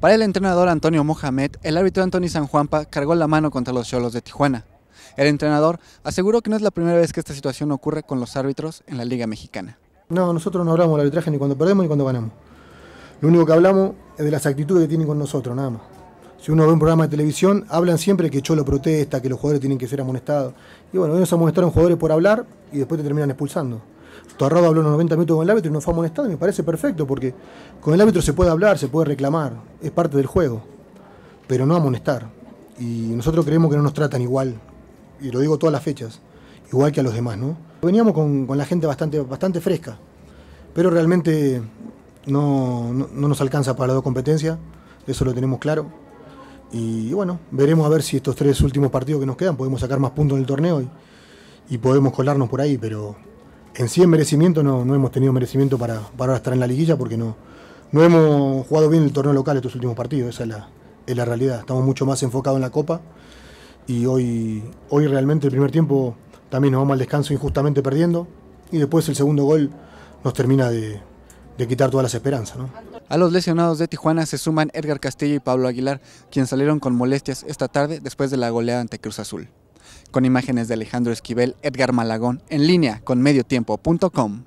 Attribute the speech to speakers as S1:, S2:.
S1: Para el entrenador Antonio Mohamed, el árbitro Anthony Juanpa cargó la mano contra los Cholos de Tijuana. El entrenador aseguró que no es la primera vez que esta situación ocurre con los árbitros en la Liga Mexicana.
S2: No, nosotros no hablamos del arbitraje ni cuando perdemos ni cuando ganamos. Lo único que hablamos es de las actitudes que tienen con nosotros, nada más. Si uno ve un programa de televisión, hablan siempre que Cholo protesta, que los jugadores tienen que ser amonestados. Y bueno, ellos amonestaron jugadores por hablar y después te terminan expulsando. Torrado habló unos 90 minutos con el árbitro y no fue amonestado, y me parece perfecto, porque con el árbitro se puede hablar, se puede reclamar es parte del juego, pero no amonestar. Y nosotros creemos que no nos tratan igual, y lo digo todas las fechas, igual que a los demás, ¿no? Veníamos con, la gente bastante, bastante fresca, pero realmente no, nos alcanza para las dos competencias, eso lo tenemos claro.
S3: Y bueno,
S2: veremos a ver si estos tres últimos partidos que nos quedan podemos sacar más puntos en el torneo y, podemos colarnos por ahí, pero en sí en merecimiento no, no hemos tenido merecimiento para, para estar en la liguilla porque no, no hemos jugado bien el torneo local estos últimos partidos, esa es la, realidad. Estamos mucho más enfocados en la Copa y hoy, hoy realmente el primer tiempo también nos vamos al descanso injustamente perdiendo y después el segundo gol nos termina de, quitar todas las esperanzas. ¿no?
S1: A los lesionados de Tijuana se suman Edgar Castillo y Pablo Aguilar, quienes salieron con molestias esta tarde después de la goleada ante Cruz Azul. Con imágenes de Alejandro Esquivel, Edgar Malagón, en línea con mediotiempo.com.